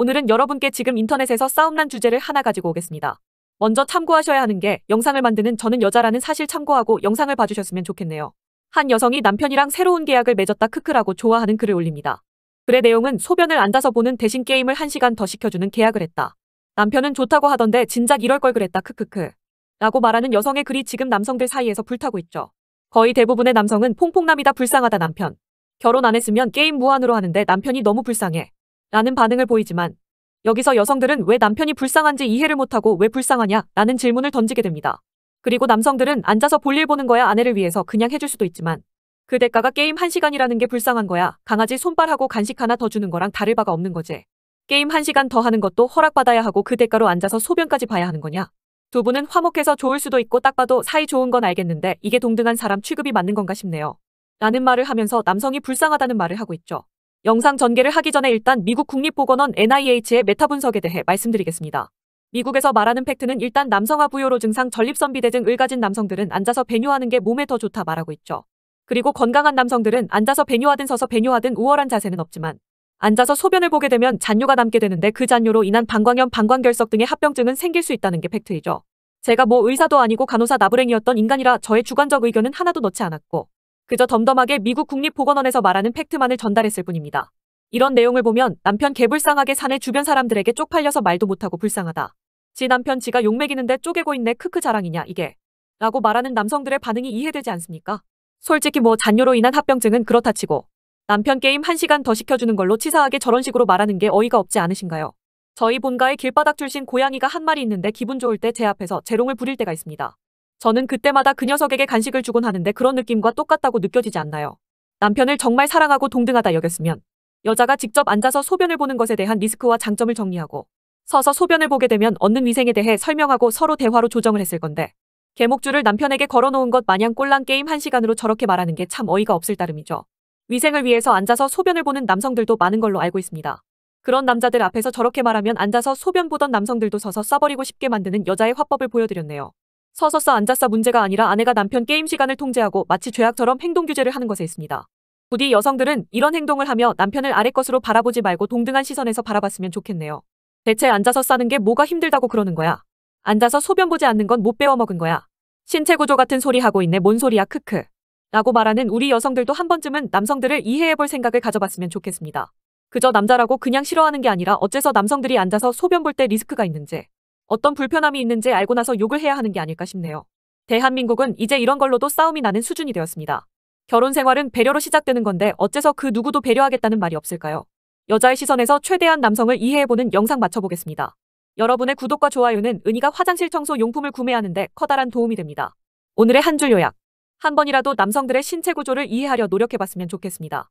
오늘은 여러분께 지금 인터넷에서 싸움난 주제를 하나 가지고 오겠습니다. 먼저 참고하셔야 하는 게 영상을 만드는 저는 여자라는 사실 참고하고 영상을 봐주셨으면 좋겠네요. 한 여성이 남편이랑 새로운 계약을 맺었다 크크라고 좋아하는 글을 올립니다. 글의 내용은 소변을 앉아서 보는 대신 게임을 1시간 더 시켜주는 계약을 했다. 남편은 좋다고 하던데 진작 이럴 걸 그랬다 크크크. 라고 말하는 여성의 글이 지금 남성들 사이에서 불타고 있죠. 거의 대부분의 남성은 퐁퐁남이다 불쌍하다 남편. 결혼 안 했으면 게임 무한으로 하는데 남편이 너무 불쌍해. 라는 반응을 보이지만 여기서 여성들은 왜 남편이 불쌍한지 이해를 못하고 왜 불쌍하냐 라는 질문을 던지게 됩니다. 그리고 남성들은 앉아서 볼일 보는 거야 아내를 위해서 그냥 해줄 수도 있지만 그 대가가 게임 1시간이라는게 불쌍한 거야 강아지 손발하고 간식 하나 더 주는 거랑 다를 바가 없는 거지. 게임 1시간더 하는 것도 허락받아야 하고 그 대가로 앉아서 소변까지 봐야 하는 거냐. 두 분은 화목해서 좋을 수도 있고 딱 봐도 사이 좋은 건 알겠는데 이게 동등한 사람 취급이 맞는 건가 싶네요. 라는 말을 하면서 남성이 불쌍하다는 말을 하고 있죠. 영상 전개를 하기 전에 일단 미국 국립보건원 NIH의 메타 분석에 대해 말씀드리겠습니다. 미국에서 말하는 팩트는 일단 남성화 부요로 증상 전립선비대증을 가진 남성들은 앉아서 배뇨하는 게 몸에 더 좋다 말하고 있죠. 그리고 건강한 남성들은 앉아서 배뇨하든 서서 배뇨하든 우월한 자세는 없지만 앉아서 소변을 보게 되면 잔뇨가 남게 되는데 그 잔뇨로 인한 방광염, 방광결석 등의 합병증은 생길 수 있다는 게 팩트이죠. 제가 뭐 의사도 아니고 간호사 나부랭이었던 인간이라 저의 주관적 의견은 하나도 넣지 않았고 그저 덤덤하게 미국 국립보건원에서 말하는 팩트만을 전달했을 뿐입니다. 이런 내용을 보면 남편 개불쌍하게 사내 주변 사람들에게 쪽팔려서 말도 못하고 불쌍하다. 지 남편 지가 욕먹이는데 쪼개고 있네 크크 자랑이냐 이게. 라고 말하는 남성들의 반응이 이해되지 않습니까? 솔직히 뭐 잔뇨로 인한 합병증은 그렇다 치고 남편 게임 1시간 더 시켜주는 걸로 치사하게 저런 식으로 말하는 게 어이가 없지 않으신가요? 저희 본가에 길바닥 출신 고양이가 한 마리 있는데 기분 좋을 때 제 앞에서 재롱을 부릴 때가 있습니다. 저는 그때마다 그 녀석에게 간식을 주곤 하는데 그런 느낌과 똑같다고 느껴지지 않나요? 남편을 정말 사랑하고 동등하다 여겼으면 여자가 직접 앉아서 소변을 보는 것에 대한 리스크와 장점을 정리하고 서서 소변을 보게 되면 얻는 위생에 대해 설명하고 서로 대화로 조정을 했을 건데 개목줄을 남편에게 걸어놓은 것 마냥 꼴랑 게임 한 시간으로 저렇게 말하는 게 참 어이가 없을 따름이죠. 위생을 위해서 앉아서 소변을 보는 남성들도 많은 걸로 알고 있습니다. 그런 남자들 앞에서 저렇게 말하면 앉아서 소변 보던 남성들도 서서 싸버리고 싶게 만드는 여자의 화법을 보여드렸네요. 서서싸 앉아싸 문제가 아니라 아내가 남편 게임 시간을 통제하고 마치 죄악처럼 행동 규제를 하는 것에 있습니다. 부디 여성들은 이런 행동을 하며 남편을 아래 것으로 바라보지 말고 동등한 시선에서 바라봤으면 좋겠네요. 대체 앉아서 싸는 게 뭐가 힘들다고 그러는 거야. 앉아서 소변 보지 않는 건 못 배워먹은 거야. 신체 구조 같은 소리 하고 있네 뭔 소리야 크크. 라고 말하는 우리 여성들도 한 번쯤은 남성들을 이해해볼 생각을 가져봤으면 좋겠습니다. 그저 남자라고 그냥 싫어하는 게 아니라 어째서 남성들이 앉아서 소변 볼 때 리스크가 있는지 어떤 불편함이 있는지 알고 나서 욕을 해야 하는 게 아닐까 싶네요. 대한민국은 이제 이런 걸로도 싸움이 나는 수준이 되었습니다. 결혼 생활은 배려로 시작되는 건데 어째서 그 누구도 배려하겠다는 말이 없을까요? 여자의 시선에서 최대한 남성을 이해해보는 영상 맞춰보겠습니다. 여러분의 구독과 좋아요는 은희가 화장실 청소 용품을 구매하는데 커다란 도움이 됩니다. 오늘의 한 줄 요약. 한 번이라도 남성들의 신체 구조를 이해하려 노력해봤으면 좋겠습니다.